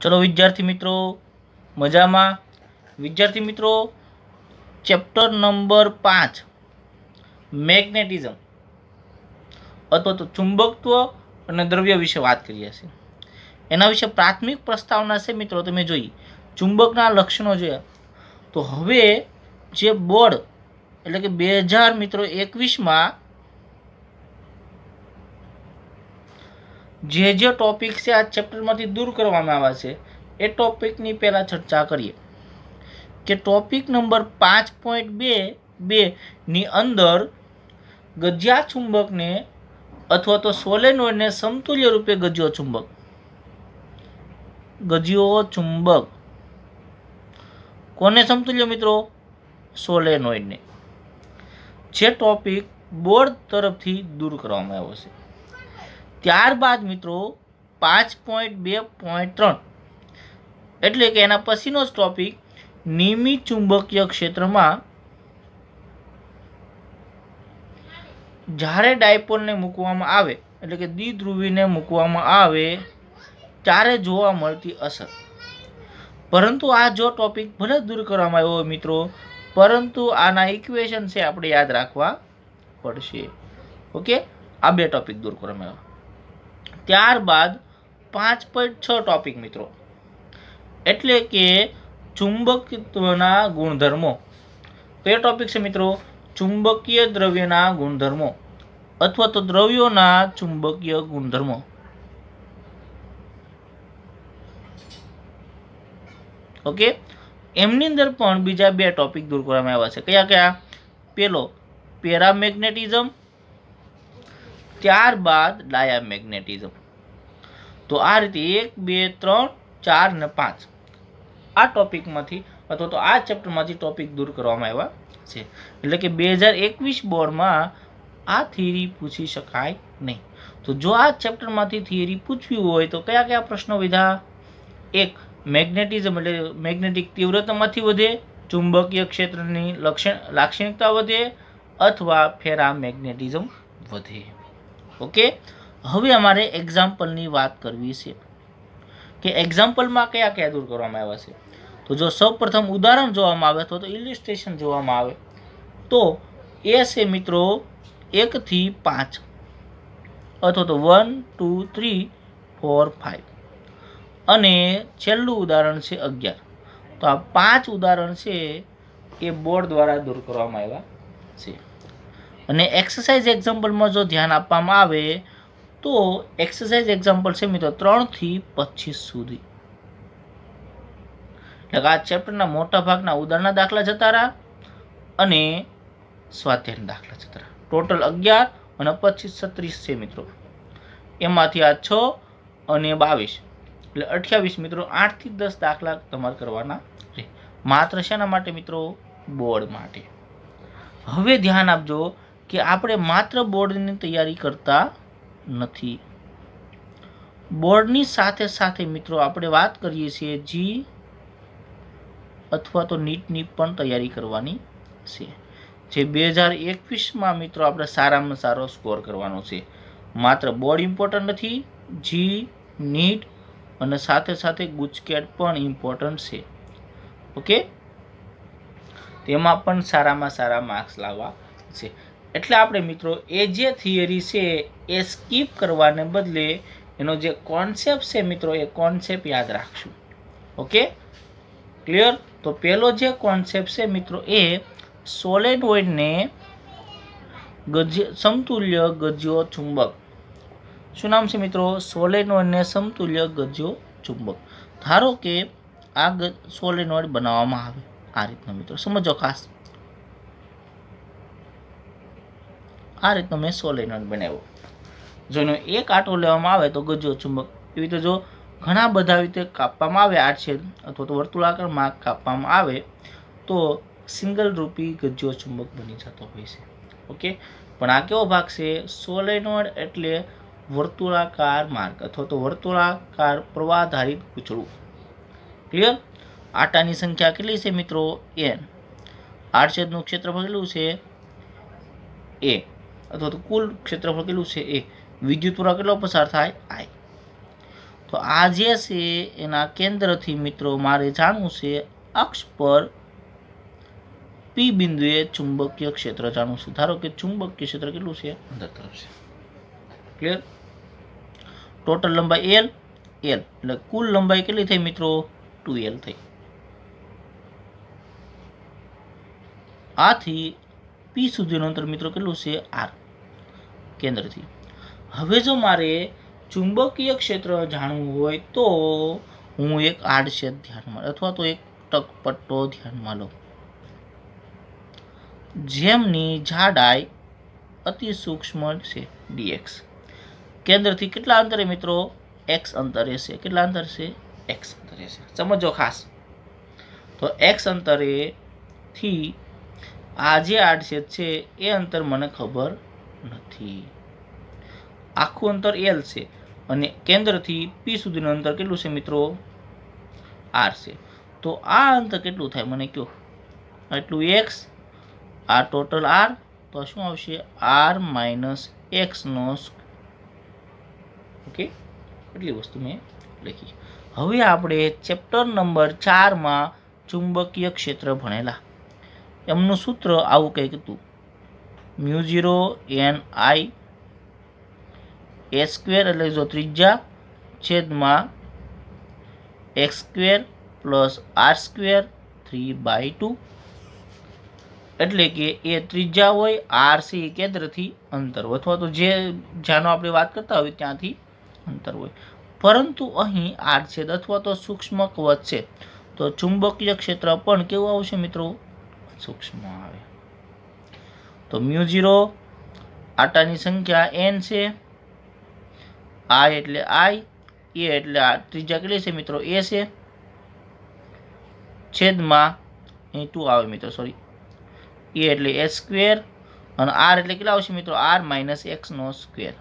ચલો વિદ્યાર્થી મિત્રો મજામાં વિદ્યાર્થી મિત્રો ચેપ્ટર નંબર પાંચ મેગ્નેટિઝમ અથવા તો ચુંબકત્વ અને દ્રવ્ય વિશે વાત કરીએ છીએ એના વિશે પ્રાથમિક પ્રસ્તાવના છે મિત્રો તમે જોઈ ચુંબકના લક્ષણો જોયા તો હવે જે બોર્ડ એટલે કે બે હજાર મિત્રો એકવીસમાં જે જે ટોપિક છે આ ચેપ્ટરમાંથી દૂર કરવામાં આવ્યા છે એ ટોપિકની પહેલાં ચર્ચા કરીએ કે ટોપિક નંબર પાંચ પોઈન્ટ બે બેની અંદર ગજ્યા ચુંબકને અથવા તો સોલેનોઇડને સમતુલ્ય રૂપે ગજ્યો ચુંબક ગજ્યો ચુંબક કોને સમતુલ્ય મિત્રો સોલેનોઇડને જે ટોપિક બોર્ડ તરફથી દૂર કરવામાં આવ્યો છે ત્યારબાદ મિત્રો પાંચ પોઈન્ટ બે પોઈન્ટ ત્રણ એટલે કે એના પછીનો જ ટોપિક નિયમિત ચુંબકીય ક્ષેત્રમાં જ્યારે ડાયપોલને મૂકવામાં આવે એટલે કે દ્વિધ્રુવીને મૂકવામાં આવે ત્યારે જોવા મળતી અસર પરંતુ આ જો ટોપિક ભલે દૂર કરવામાં આવ્યો મિત્રો પરંતુ આના ઇક્વેશન છે આપણે યાદ રાખવા પડશે ઓકે આ બે ટોપિક દૂર કરવામાં આવ્યો ત્યારબાદ પાંચ પોઈન્ટ છ ટોપિક મિત્રો એટલે કે ચુંબકત્વના ગુણધર્મો કયો ટોપિક છે મિત્રો ચુંબકીય દ્રવ્યના ગુણધર્મો અથવા તો દ્રવ્યોના ચુંબકીય ગુણધર્મો ઓકે એમની અંદર પણ બીજા બે ટોપિક દૂર કરવામાં આવ્યા છે કયા કયા પેલો પેરામેગ્નેટિઝમ ત્યારબાદ ડાયામેગ્નેટિઝમ તો આ રીતે એક બે ત્રણ ચાર ને પાંચ આ ટોપિકમાંથી અથવા તો આ ચેપ્ટરમાંથી ટોપિક દૂર કરવામાં આવ્યા છે એટલે કે બે હજાર એકવીસ બોર્ડમાં આ થિયરી પૂછી શકાય નહીં તો જો આ ચેપ્ટરમાંથી થિયરી પૂછવી હોય તો કયા કયા પ્રશ્નો વિધા એક મેગ્નેટિઝમ એટલે મેગ્નેટિક તીવ્રતામાંથી વધે ચુંબકીય ક્ષેત્રની લક્ષણ લાક્ષણિકતા વધે અથવા ફેરા મેગ્નેટિઝમ વધે ઓકે હવે અમારે એક્ઝામ્પલની વાત કરવી છે કે એક્ઝામ્પલમાં કયા કયા દૂર કરવામાં આવ્યા છે તો જો સૌપ્રથમ ઉદાહરણ જોવામાં આવે તો તો ઇલિસ્ટ્રેશન જોવામાં આવે તો એ છે મિત્રો એકથી પાંચ અથવા તો one two three four five અને છેલ્લું ઉદાહરણ છે અગિયાર તો આ પાંચ ઉદાહરણ છે એ બોર્ડ દ્વારા દૂર કરવામાં આવ્યા છે અને એક્સરસાઇઝ એક્ઝામ્પલમાં જો ધ્યાન આપવામાં આવે તો એક્સરસાઇઝ એક્ઝામ્પલ છે મિત્રો ત્રણથી પચીસ સુધી એટલે આ ચેપ્ટરના મોટા ભાગના ઉદાહરણના દાખલા જતા રહ્યા અને સ્વાધ્યાયના દાખલા જતા રહ્યા ટોટલ અગિયાર અને પચીસ છત્રીસ છે મિત્રો એમાંથી આ છ અને બાવીસ એટલે અઠ્યાવીસ મિત્રો આઠથી દસ દાખલા તમારે કરવાના છે માત્ર શેના માટે મિત્રો બોર્ડ માટે હવે ધ્યાન આપજો કે આપણે માત્ર બોર્ડની તૈયારી કરતા નથી બોર્ડની સાથે સાથે મિત્રો આપણે વાત કરીએ છીએ જી અથવા તો નીટની પણ તૈયારી કરવાની છે જે બે હજાર એકવીસમાં મિત્રો આપણે સારામાં સારો સ્કોર કરવાનો છે માત્ર બોર્ડ ઇમ્પોર્ટન્ટ નથી જી નીટ અને સાથે સાથે ગુજકેટ પણ ઇમ્પોર્ટન્ટ છે ઓકે તેમાં પણ સારામાં સારા માર્ક્સ લાવવા છે એટલે આપણે મિત્રો એ જે થિયરી છે એ સ્કીપ કરવાને બદલે એનો જે કોન્સેપ્ટ છે મિત્રો એ કોન્સેપ્ટ યાદ રાખશું ઓકે ક્લિયર તો પહેલો જે કોન્સેપ્ટ છે મિત્રો એ સોલેડ વોઇડને ગજ સમતુલ્ય ગજ્યો ચુંબક શું નામ છે મિત્રો સોલેનોઇડને સમતુલ્ય ગજ્યો ચુંબક ધારો કે આ ગ સોલેનોઇડ બનાવવામાં આવે આ રીતના મિત્રો સમજો ખાસ આ રીતનો મેં સોલેનોઇડ બનાવ્યો જો એનો એક આંટો લેવામાં આવે તો ગજો ચુંબક એવી રીતે જો ઘણા બધા રીતે કાપવામાં આવે આડછેદ અથવા તો વર્તુળાકાર માર્ગ કાપવામાં આવે તો સિંગલ રૂપી ગજો ચુંબક બની જતો હોય છે ઓકે પણ આ કેવો ભાગ છે સોલેનોઇડ એટલે વર્તુળાકાર માર્ગ અથવા તો વર્તુળાકાર પ્રવાહધારિત કૂચડું ક્લિયર આટાની સંખ્યા કેટલી છે મિત્રો એન આડછેદનું ક્ષેત્રફળ કેટલું છે એ અથવા તો કુલ ક્ષેત્રફળ કેટલું છે એ વિદ્યુત પ્રવાહ કેટલો પસાર થાય આઈ તો આ જે છે એના કેન્દ્રથી મિત્રો મારે જાણવું છે અક્ષ પર પી બિંદુએ ચુંબકીય ક્ષેત્ર જાણવું છે ધારો કે ચુંબકીય ક્ષેત્ર કેટલું છે અંદર તરફ છે ક્લિયર ટોટલ લંબાઈ એલ એલ એટલે કુલ લંબાઈ કેટલી થઈ મિત્રો ટુ એલ થઈ આથી પી સુધીનું અંતર મિત્રો કેટલું છે આર કેન્દ્રથી હવે જો મારે ચુંબકીય ક્ષેત્ર જાણવું હોય તો હું એક આડછેદ ધ્યાનમાં અથવા તો એક ટકપટ્ટો ધ્યાનમાં લઉં જેમની જાડાઈ અતિ સૂક્ષ્મ છે ડીએક્સ કેન્દ્રથી કેટલા અંતરે મિત્રો એક્સ અંતરે છે કેટલા અંતર છે એક્સ અંતરે છે સમજો ખાસ તો એક્સ અંતરેથી આ જે આડછેદ છે એ અંતર મને ખબર નથી આખું અંતર એલ છે અને કેન્દ્રથી પી સુધીનું અંતર કેટલું છે મિત્રો આર છે તો આ અંતર કેટલું થાય મને કહો એટલું એક્સ આ ટોટલ આર તો શું આવશે આર માઇનસ એક્સનો ઓકે એટલી વસ્તુ મેં લખી હવે આપણે ચેપ્ટર નંબર ચારમાં ચુંબકીય ક્ષેત્ર ભણેલા એમનું સૂત્ર આવું કંઈક હતું mu zero N I A square એટલે જો ત્રીજા છેદમાં x square plus r square three by two એટલે કે એ ત્રિજ્યા હોય આર સી કેન્દ્રથી અંતર હોય અથવા તો જે જ્યાંનો આપણે વાત કરતા હોય ત્યાંથી અંતર હોય પરંતુ અહીં આર છેદ અથવા તો સૂક્ષ્મ કવચ છે તો ચુંબકીય ક્ષેત્ર પણ કેવું આવશે મિત્રો સૂક્ષ્મ આવે તો મ્યુ ઝીરો આટાની સંખ્યા એન છે આઈ એટલે આઈ એ એટલે આ ત્રીજા કેટલી છે મિત્રો એ છે છેદમાં અહીં ટુ આવે મિત્રો સોરી એ એટલે એ સ્ક્વેર અને આર એટલે કેટલા આવશે મિત્રો આર માઇનસ એક્સનો સ્ક્વેર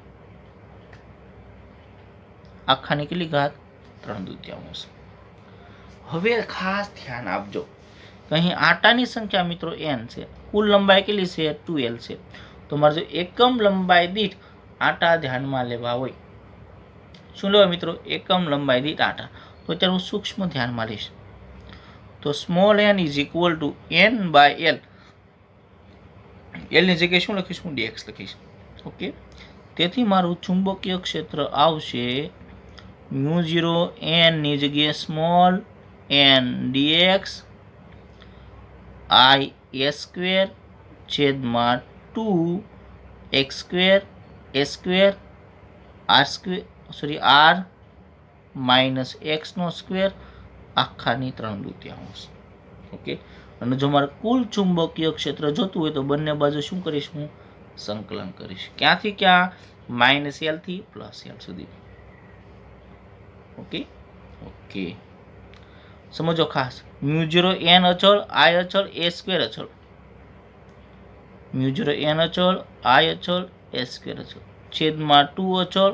આખાની કેટલી ઘાત ત્રણ દુત્યાંશ હવે ખાસ ધ્યાન આપજો અહીં આટાની સંખ્યા મિત્રો એન છે કુલ લંબાઈ કેટલી છે ટુ એલ છે તો મારે જો એકમ લંબાઈ દીઠ આટા ધ્યાનમાં લેવા હોય શું લેવા મિત્રો એકમ લંબાઈ દીઠ આટા તો અત્યારે હું સૂક્ષ્મ ધ્યાનમાં લઈશ તો small n is equal to n by L એલની જગ્યાએ શું લખીશ હું ડીએક્સ લખીશ ઓકે તેથી મારું ચુંબકીય ક્ષેત્ર આવશે મ્યુ ઝીરો એનની જગ્યાએ small n d x I A square છેદમાં two x square A square R square sorry R minus એક્સનો સ્ક્વેર આખાની ત્રણ દુત્યાંશ ઓકે અને જો મારે કુલ ચુંબકીય ક્ષેત્ર જોતું હોય તો બંને બાજુ શું કરીશ હું સંકલન કરીશ ક્યાંથી ક્યાં માઇનસ એલથી પ્લસ એલ સુધી ઓકે ઓકે સમજો ખાસ મ્યુ એન અચળ આય અચળ એ સ્ક્વેર અચળ મ્યુ એન અચળ આય અચળ એ સ્ક્વેર અચળ છેદમાં ટુ અચળ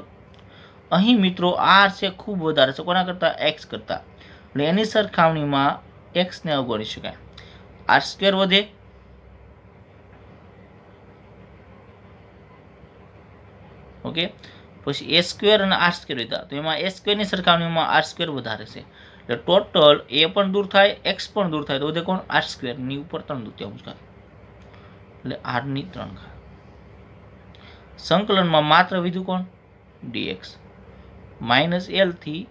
અહીં મિત્રો આર છે ખૂબ વધારે છે કોના કરતાં એક્સ કરતાં એટલે એની સરખામણીમાં એક્સને અવગણી શકાય આર સ્ક્વેર વધે ઓકે પછી એ સ્ક્વેર અને આર સ્ક્વેર વધ્યા તો એમાં એ સ્ક્વેરની સરખામણીમાં આર સ્ક્વેર વધારે છે એટલે ટોટલ એ પણ દૂર થાય એક્સ પણ દૂર થાય તો બધે કોણ આર સ્ક્વેરની ઉપર ત્રણ દૂત્યાંશ ઘાત એટલે આરની ત્રણ ઘાત સંકલનમાં માત્ર વિધુ કોણ ડીએક્સ માઇનસ એલથી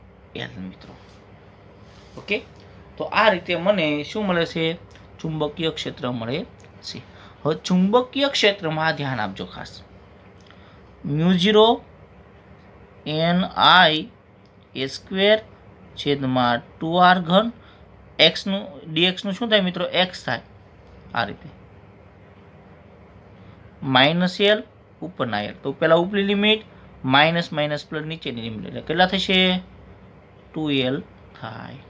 એલ મિત્રો ઓકે તો આ રીતે મને શું મળે છે ચુંબકીય ક્ષેત્ર મળે છે હવે ચુંબકીય ક્ષેત્રમાં ધ્યાન આપજો ખાસ mu zero N I A square છેદમાં ટુ આર ઘન એક્સનું ડીએક્સનું શું થાય મિત્રો એક્સ થાય આ રીતે માઇનસ એલ ઉપરના એલ તો પહેલાં ઉપલી લિમિટ માઇનસ માઇનસ પ્લસ નીચેની લિમિટ એટલે કેટલા થશે ટુ એલ થાય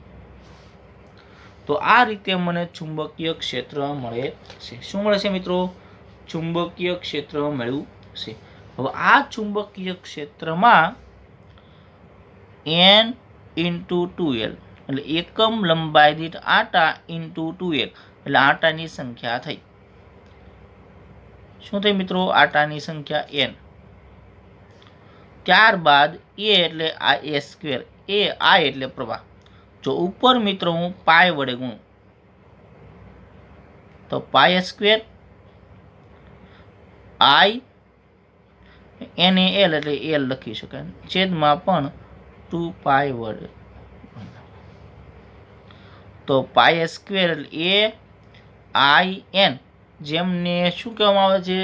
તો આ રીતે મને ચુંબકીય ક્ષેત્ર મળે છે શું મળે છે મિત્રો ચુંબકીય ક્ષેત્ર મળ્યું છે હવે આ ચુંબકીય ક્ષેત્રમાં એન ઇન્ટુ ટુએલ એટલે એકમ લંબાઈ દીઠ આટા ઇન્ટુ ટુએલ એટલે આટાની સંખ્યા થઈ શું થઈ મિત્રો આટાની સંખ્યા એન ત્યારબાદ એ એટલે આ એ સ્ક્વેર એ આ એટલે પ્રવાહ જો ઉપર મિત્રો હું પાય વડે ગુણું તો પાય સ્ક્વેર આઈ એને એલ એટલે એલ લખી શકાય છેદમાં પણ ટુ પાય વડે તો પાય સ્ક્વેર એ આઈ એન જેમને શું કહેવામાં આવે છે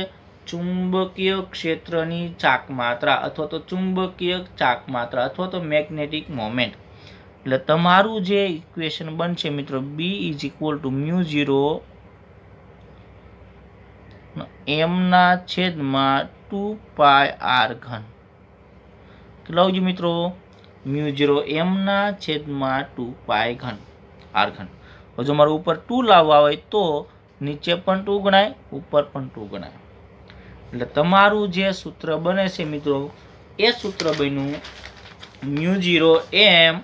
ચુંબકીય ક્ષેત્રની ચાકમાત્રા અથવા તો ચુંબકીય ચાકમાત્રા અથવા તો મેગ્નેટિક મોમેન્ટ એટલે તમારું જે ઇક્વેશન બનશે મિત્રો B is equal to mu zero એમના છેદમાં ટુ પાય આર ઘન કેટલા આવજો મિત્રો મ્યુ એમના છેદમાં ટુ પાય ઘન આર ઘન જો મારું ઉપર ટુ લાવવા હોય તો નીચે પણ ટુ ગણાય ઉપર પણ ટુ ગણાય એટલે તમારું જે સૂત્ર બને છે મિત્રો એ સૂત્ર બન્યું મ્યુઝીરો એમ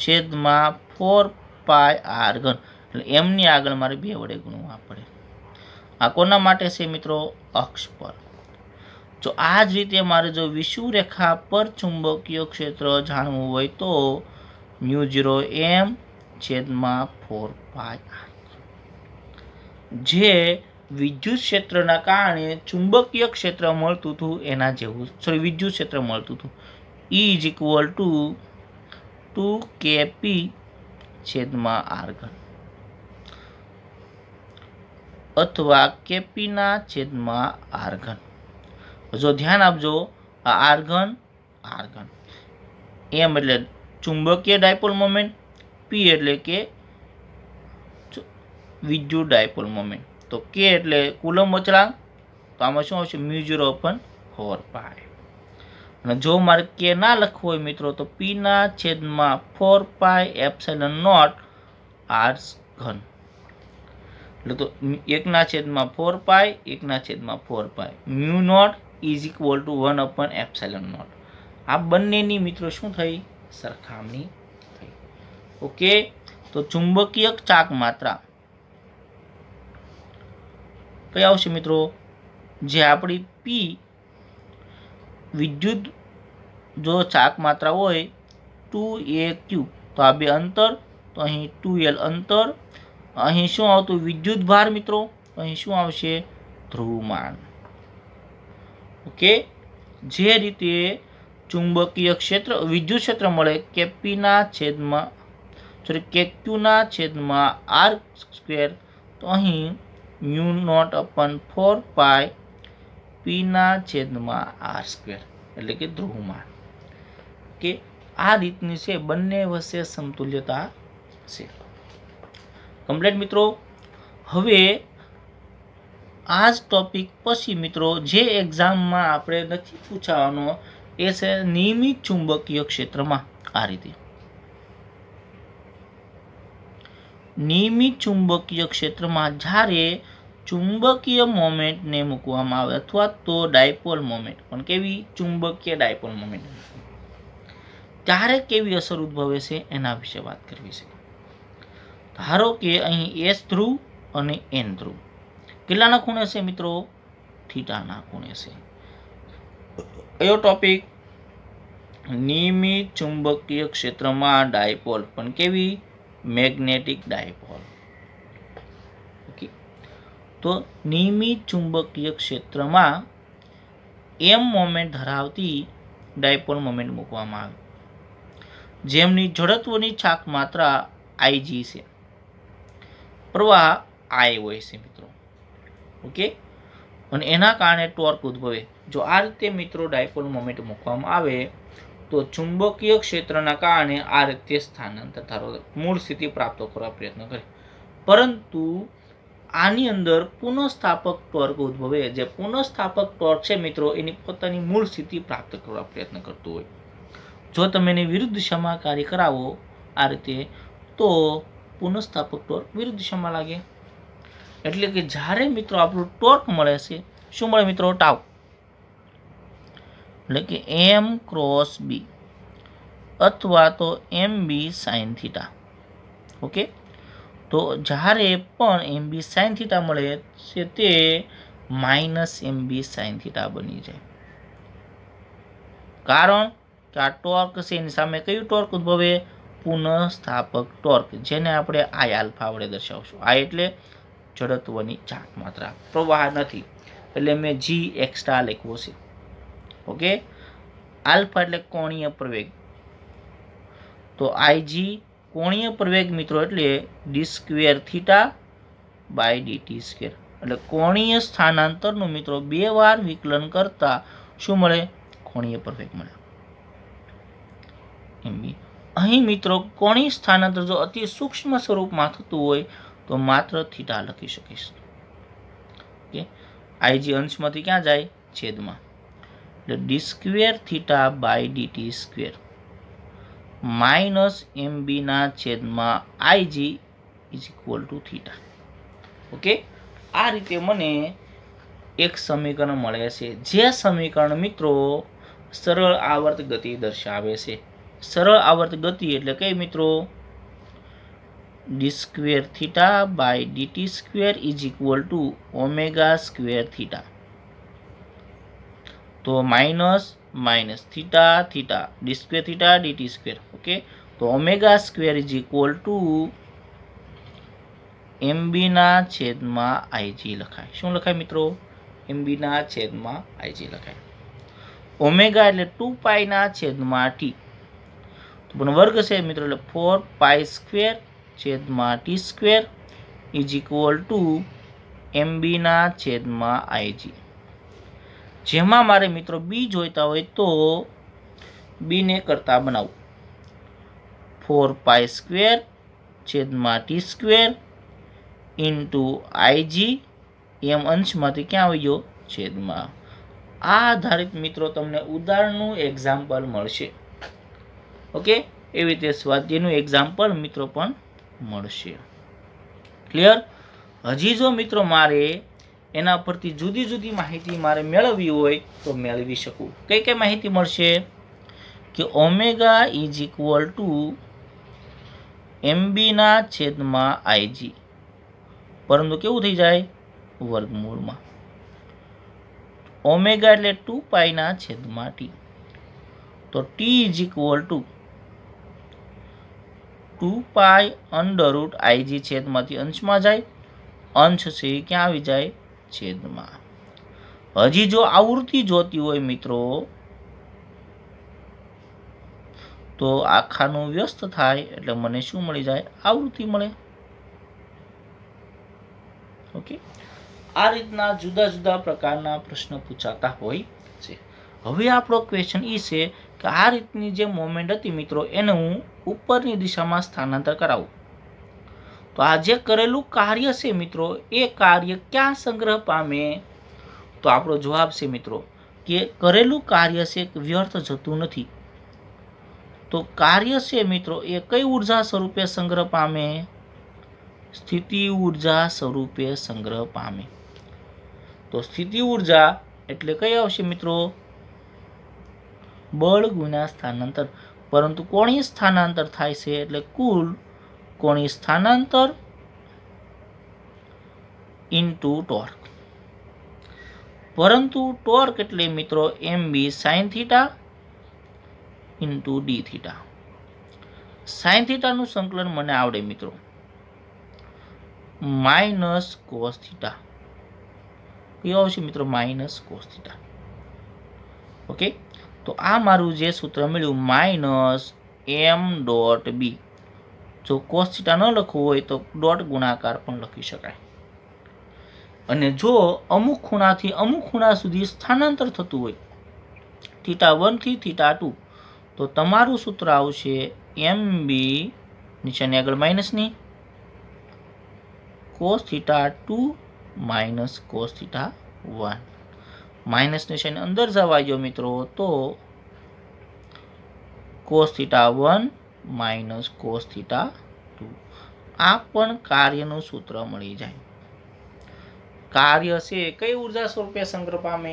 છેદમાં ફોર પાય આર ઘન એટલે એમની આગળ મારે બે વડે ગુણવા પડે આ કોના માટે છે મિત્રો અક્ષ પર જો આ જ રીતે મારે જો વિષુવરેખા પર ચુંબકીય ક્ષેત્ર જાણવું હોય તો મ્યુ ઝીરો એમ છેદમાં ફોર પાય જે વિદ્યુત ક્ષેત્રના કારણે ચુંબકીય ક્ષેત્ર મળતું હતું એના જેવું સોરી વિદ્યુત ક્ષેત્ર મળતું હતું E is equal to two K છેદમાં આર્ગન અથવા કેપીના છેદમાં આર્ગન જો ધ્યાન આપજો આ આર્ગન આર્ગન એમ એટલે ચુંબકીય ડાયપોલ મોમેન્ટ પી એટલે કે વિદ્યુત ડાયપોલ મોમેન્ટ તો કે એટલે કુલમ અચળાંક તો આમાં શું આવશે મ્યુ ઝીરો ફોર પાય અને જો મારે કે ના લખવું હોય મિત્રો તો પીના છેદમાં four pi epsilon not R ઘન એટલે તો એકના છેદમાં ફોર પાય એકના છેદમાં four pi mu not is equal to one upon epsilon not આ બંનેની મિત્રો શું થઈ સરખામણી થઈ ઓકે તો ચુંબકીય ચાક માત્રા કઈ આવશે મિત્રો જે આપણી પી વિદ્યુત જો ચાક માત્રા હોય ટુ એ ક્યુ તો આ બે અંતર તો અહીં ટુ એલ અંતર અહીં શું આવતું વિદ્યુત ભાર મિત્રો અહીં શું આવશે ધ્રુવમાન ઓકે જે રીતે ચુંબકીય ક્ષેત્ર વિદ્યુત ક્ષેત્ર મળે કેપીના છેદમાં સોરી કે ક્યુના છેદમાં આર સ્ક્વેર તો અહીં mu not upon four pi પીના છેદમાં આર સ્ક્વેર એટલે કે ધ્રુવમાં કે આ રીતની છે બંને વચ્ચે સમતુલ્યતા છે કમ્પ્લેટ મિત્રો હવે આ ટોપિક પછી મિત્રો જે એક્ઝામમાં આપણે નથી પૂછાવાનો એ છે નિયમિત ચુંબકીય ક્ષેત્રમાં આ રીતે નિયમિત ચુંબકીય ક્ષેત્રમાં જ્યારે ચુંબકીય મોમેન્ટને મૂકવામાં આવે અથવા તો ડાયપોલ મોમેન્ટ પણ કેવી ચુંબકીય ડાયપોલ મોમેન્ટ ત્યારે કેવી અસર ઉદ્ભવે છે એના વિશે વાત કરવી છે ધારો કે અહીં એસ ધ્રુવ અને એન ધ્રુવ કેટલાના ખૂણે છે મિત્રો થીટાના ખૂણે છે કયો ટોપિક નિયમિત ચુંબકીય ક્ષેત્રમાં ડાયપોલ પણ કેવી મેગ્નેટિક ડાયપોલ ઓકે તો નિયમિત ચુંબકીય ક્ષેત્રમાં એમ મોમેન્ટ ધરાવતી ડાયપોલ મોમેન્ટ મૂકવામાં આવે જેમની જડત્વની છાક માત્રા આઈજી છે પ્રવાહ આય હોય છે મિત્રો ઓકે અને એના કારણે ટોર્ક ઉદ્ભવે જો આ રીતે મિત્રો ડાયપોલ મોમેન્ટ મૂકવામાં આવે તો ચુંબકીય ક્ષેત્રના કારણે આ રીતે સ્થાનાંતર ધારો મૂળ સ્થિતિ પ્રાપ્ત કરવા પ્રયત્ન કરે પરંતુ આની અંદર પુનઃસ્થાપક ટોર્ક ઉદ્ભવે જે પુનઃસ્થાપક ટોર્ક છે મિત્રો એની પોતાની મૂળ સ્થિતિ પ્રાપ્ત કરવા પ્રયત્ન કરતું હોય જો તમે એને વિરુદ્ધ દિશામાં કરાવો આ રીતે તો પુનઃસ્થાપક ટોર્ક વિરુદ્ધ દિશામાં લાગે એટલે કે જ્યારે મિત્રો આપણું ટોર્ક મળે છે શું મળે મિત્રો ટાવ એટલે કે એમ ક્રોસ બી અથવા તો M B sine theta okay તો જ્યારે પણ એમ બી સાઇન થીટા મળે છે તે minus M B sine theta બની જાય કારણ કે આ ટોર્ક છે એની સામે કયું ટોર્ક ઉદ્ભવે પુનઃસ્થાપક ટોર્ક જેને આપણે આઈ આલ્ફા વડે દર્શાવશું આ એટલે જડત્વની જાત માત્રા પ્રવાહ નથી એટલે મેં જી એક્સ્ટ્રા લખવો છે ઓકે આલ્ફા એટલે કોણીય પ્રવેગ તો આઈજી કોણીય પ્રવેગ મિત્રો એટલે d square theta by d t square એટલે કોણીય સ્થાનાંતરનું મિત્રો બે વાર વિકલન કરતા શું મળે કોણીય પ્રવેગ મળે અહીં મિત્રો કોણી સ્થાનાંતર જો અતિ સૂક્ષ્મ સ્વરૂપમાં થતું હોય તો માત્ર થીટા લખી શકીશ ઓકે આઈજી અંશમાંથી ક્યાં જાય છેદમાં એટલે d square theta by d t square minus એમબીના છેદમાં I g is equal to theta okay આ રીતે મને એક સમીકરણ મળે છે જે સમીકરણ મિત્રો સરળ આવર્ત ગતિ દર્શાવે છે સરળ આવર્ત ગતિ એટલે કઈ મિત્રો d square theta by d t square is equal to omega square theta તો minus minus theta theta d square theta d t square okay તો omega square is equal to એમબીના છેદમાં આઈજી લખાય શું લખાય મિત્રો એમબીના છેદમાં આઈજી લખાય ઓમેગા એટલે ટુ પાઈના છેદમાં ટી પણ વર્ગ છે મિત્રો એટલે ફોર પાઈ સ્ક્વેર છેદમાં T square is equal to એમબીના છેદમાં આઈજી જેમાં મારે મિત્રો બી જોઈતા હોય તો બીને કરતા બનાવું ફોર પાય સ્ક્વેર છેદમાં T square into I g M અંશમાંથી ક્યાં આવી ગયો છેદમાં આ આધારિત મિત્રો તમને ઉદાહરણનું એક્ઝામ્પલ મળશે ઓકે એવી રીતે સ્વાધ્યાયનું એક્ઝામ્પલ મિત્રો પણ મળશે ક્લિયર હજી જો મિત્રો મારે એના પરથી જુદી જુદી માહિતી મારે મેળવવી હોય તો મેળવી શકું કઈ કઈ માહિતી મળશે કે ઓમેગા ઇઝ ઇક્વલ ટુ એમબીના છેદમાં આઈજી પરંતુ કેવું થઈ જાય વર્ગમૂળમાં ઓમેગા એટલે ટુ પાઈના છેદમાં ટી તો T is equal to two pi under root I g છેદમાંથી અંશમાં જાય અંશ છે ક્યાં આવી જાય છેદમાં હજી જો આવૃત્તિ જોતી હોય મિત્રો તો આખાનું વ્યસ્ત થાય એટલે મને શું મળી જાય આવૃત્તિ મળે ઓકે આ રીતના જુદા જુદા પ્રકારના પ્રશ્ન પૂછાતા હોય છે હવે આપણો ક્વેશ્ચન એ છે તો આ રીતની જે મોમેન્ટ હતી મિત્રો એને હું ઉપરની દિશામાં સ્થાનાંતર કરાવું તો આ જે કરેલું કાર્ય છે મિત્રો એ કાર્ય ક્યાં સંગ્રહ પામે તો આપણો જવાબ છે મિત્રો કે કરેલું કાર્ય છે વ્યર્થ જતું નથી તો કાર્ય છે મિત્રો એ કઈ ઉર્જા સ્વરૂપે સંગ્રહ પામે સ્થિતિ ઉર્જા સ્વરૂપે સંગ્રહ પામે તો સ્થિતિ ઉર્જા એટલે કઈ આવશે મિત્રો બળ ગુણ્યા સ્થાનાંતર પરંતુ કોણી સ્થાનાંતર થાય છે એટલે કુલ કોણી સ્થાનાંતર ઇન્ટુ ટોર્ક પરંતુ ટોર્ક એટલે મિત્રો M B sine theta into d theta sine થીટાનું સંકલન મને આવડે મિત્રો માઇનસ કોસ થીટા કયો આવશે મિત્રો માઇનસ કોસ થીટા ઓકે તો આ મારું જે સૂત્ર મળ્યું માઇનસ એમ ડોટ બી જો કોસ ન લખવું હોય તો ડોટ ગુણાકાર પણ લખી શકાય અને જો અમુક ખૂણાથી અમુક ખૂણા સુધી સ્થાનાંતર થતું હોય થીટા વનથી થીટા ટુ તો તમારું સૂત્ર આવશે એમ બી નીચેની આગળ માઇનસની cos theta two minus cos theta one માઇનસની સાઈન અંદર જવા ગયો મિત્રો તો cos one minus cos theta two આ પણ કાર્યનું સૂત્ર મળી જાય કાર્ય છે કઈ ઉર્જા સ્વરૂપે સંગ્રહ પામે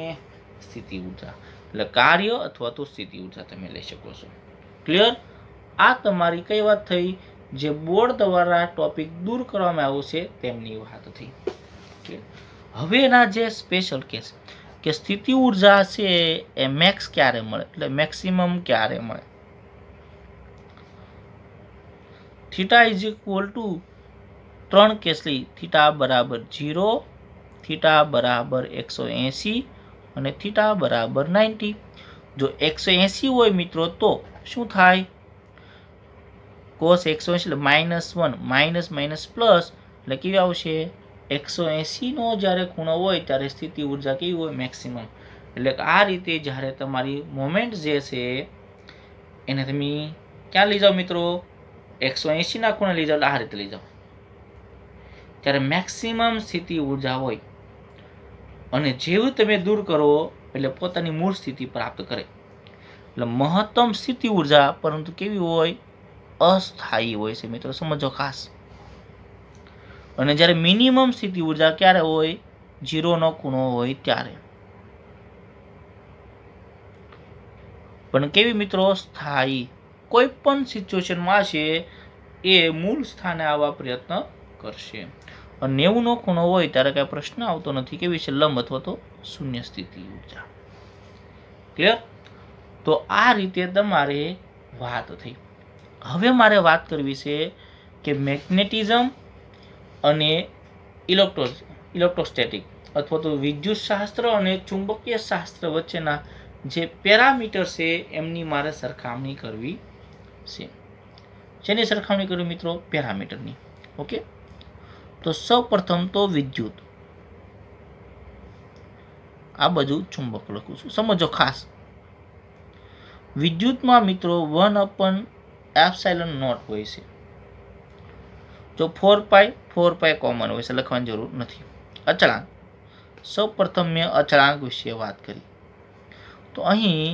સ્થિતિ ઉર્જા એટલે કાર્ય અથવા તો સ્થિતિ ઉર્જા તમે લઈ શકો છો ક્લિયર આ તમારી કઈ વાત થઈ જે બોર્ડ દ્વારા ટોપિક દૂર કરવામાં આવ્યો છે તેમની વાત થઈ હવેના જે સ્પેશિયલ કેસ કે સ્થિતિ ઉર્જા છે એ મેક્સ ક્યારે મળે એટલે મેક્સિમમ ક્યારે મળે થીટા ઇઝ ઇક્વલ ટુ ત્રણ કેસલી થીટા બરાબર ઝીરો થીટા બરાબર એકસો એંસી અને થીટા બરાબર નાઇન્ટી જો એકસો એંસી હોય મિત્રો તો શું થાય કોસ એકસો એંસી એટલે minus one minus minus plus એટલે કેવી આવશે એકસો એંસીનો જ્યારે ખૂણો હોય ત્યારે સ્થિતિ ઉર્જા કેવી હોય મેક્સિમમ એટલે આ રીતે જ્યારે તમારી મોમેન્ટ જે છે એને તમે ક્યાં લઈ જાઓ મિત્રો એકસો એંસીના ખૂણે લઈ જાઓ આ રીતે લઈ જાઓ ત્યારે મેક્સિમમ સ્થિતિ ઉર્જા હોય અને જેવું તમે દૂર કરો એટલે પોતાની મૂળ સ્થિતિ પ્રાપ્ત કરે એટલે મહત્તમ સ્થિતિ ઉર્જા પરંતુ કેવી હોય અસ્થાયી હોય છે મિત્રો સમજો ખાસ અને જ્યારે મિનિમમ સ્થિતિ ઉર્જા ક્યારે હોય જીરોનો ખૂણો હોય ત્યારે પણ કેવી મિત્રો સ્થાયી કોઈ પણ સિચ્યુએશનમાં છે એ મૂળ સ્થાને આવવા પ્રયત્ન કરશે અને નેવુંનો ખૂણો હોય ત્યારે કાંઈ પ્રશ્ન આવતો નથી કેવી છે લંબ અથવા તો શૂન્ય સ્થિતિ ઉર્જા ક્લિયર તો આ રીતે તમારે વાત થઈ હવે મારે વાત કરવી છે કે મેગ્નેટિઝમ અને ઇલેક્ટ્રો ઇલેક્ટ્રોસ્ટેટિક અથવા તો વિદ્યુત શાસ્ત્ર અને ચુંબકીય શાસ્ત્ર વચ્ચેના જે પેરામીટર છે એમની મારે સરખામણી કરવી છે જેની સરખામણી કરવી મિત્રો પેરામીટરની ઓકે તો સૌ પ્રથમ તો વિદ્યુત આ બાજુ ચુંબક લખું છું સમજો ખાસ વિદ્યુતમાં મિત્રો વન અપન એપ્સાઇલન નોટ હોય છે જો four pi four pi common હોય છે લખવાની જરૂર નથી અચળાંક સૌ પ્રથમ મેં અચળાંક વિશે વાત કરી તો અહીં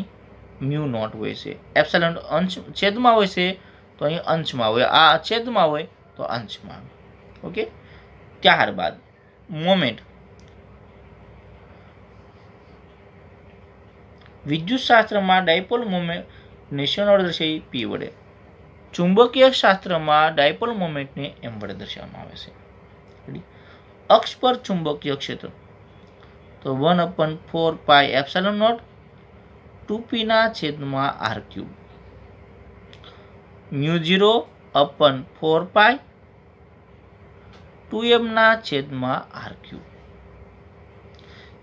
મ્યુ નોટ હોય છે એપ્સલન અંશ છેદમાં હોય છે તો અહીં અંશમાં હોય આ છેદમાં હોય તો અંશમાં આવે ઓકે ત્યારબાદ મોમેન્ટ વિદ્યુતશાસ્ત્રમાં ડાયપોલ મોમેન્ટ નિશાનો દર્શાવી પી વડે ચુંબકીય શાસ્ત્રમાં ડાયપોલ મોમેન્ટને એમ વડે દર્શાવવામાં આવે છે અક્ષ પર ચુંબકીય ક્ષેત્ર તો one upon four pi epsilon not two પીના છેદમાં R cube mu zero upon four pi two એમના છેદમાં આર ક્યુબ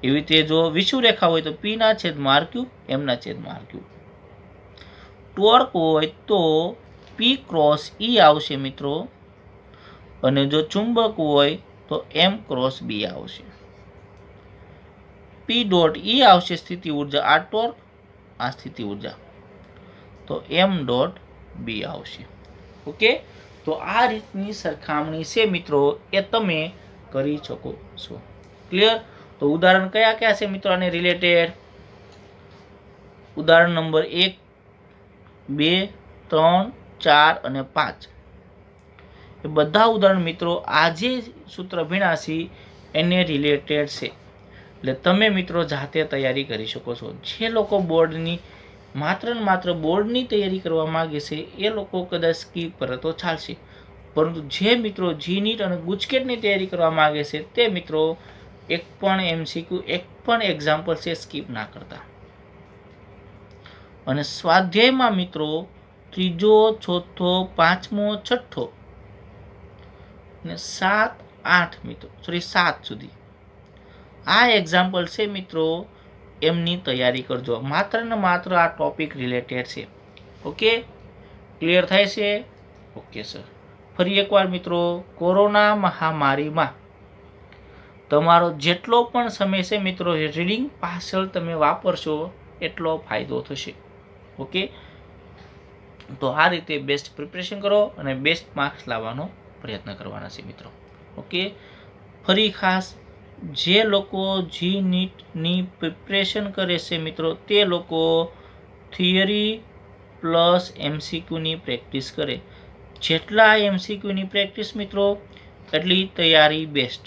એવી રીતે જો વિષુરેખા હોય તો પીના છેદમાં આર ક્યુબ એમના છેદમાં આર ક્યુબ ટોર્ક હોય તો પી ક્રોસ ઈ આવશે મિત્રો અને જો ચુંબક હોય તો એમ ક્રોસ બી આવશે પી ડોટ ઈ આવશે સ્થિતિ ઉર્જા આ ટોર્ક આ સ્થિતિ ઉર્જા તો એમ ડોટ બી આવશે ઓકે તો આ રીતની સરખામણી છે મિત્રો એ તમે કરી શકો છો ક્લિયર તો ઉદાહરણ કયા કયા છે મિત્રો આને રિલેટેડ ઉદાહરણ નંબર એક બે ત્રણ ચાર અને પાંચ એ બધા ઉદાહરણ મિત્રો આજે સૂત્ર ભીણાશી એને રિલેટેડ છે એટલે તમે મિત્રો જાતે તૈયારી કરી શકો છો જે લોકો બોર્ડની માત્ર ને માત્ર બોર્ડની તૈયારી કરવા માગે છે એ લોકો કદાચ સ્કીપ કરે તો ચાલશે પરંતુ જે મિત્રો જીનીટ અને ગુજકેટની તૈયારી કરવા માગે છે તે મિત્રો એક પણ એમસીક્યુ એક પણ એક્ઝામ્પલ છે સ્કીપ ના કરતા અને સ્વાધ્યાયમાં મિત્રો ત્રીજો ચોથો પાંચમો છઠ્ઠો ને સાત આઠ મિત્રો સોરી સાત સુધી આ એક્ઝામ્પલ છે મિત્રો એમની તૈયારી કરજો માત્ર ને માત્ર આ ટોપિક રિલેટેડ છે ઓકે ક્લિયર થાય છે ઓકે સર ફરી એકવાર મિત્રો કોરોના મહામારીમાં તમારો જેટલો પણ સમય છે મિત્રો રીડિંગ પાર્સલ તમે વાપરશો એટલો ફાયદો થશે ઓકે તો આ રીતે બેસ્ટ પ્રિપરેશન કરો અને બેસ્ટ માર્ક્સ લાવવાનો પ્રયત્ન કરવાના છે મિત્રો ઓકે ફરી ખાસ જે લોકો જી નીટની પ્રિપરેશન કરે છે મિત્રો તે લોકો થિયરી પ્લસ એમસીક્યુની પ્રેક્ટિસ કરે જેટલા એમસીક્યુની પ્રેક્ટિસ મિત્રો એટલી તૈયારી બેસ્ટ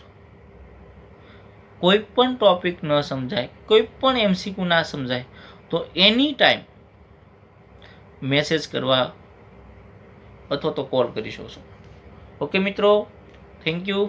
કોઈ પણ ટોપિક ન સમજાય કોઈ પણ એમસીક્યુ ના સમજાય તો એની ટાઈમ મેસેજ કરવા અથવા તો કોલ કરી શકશો ઓકે મિત્રો થેન્ક યુ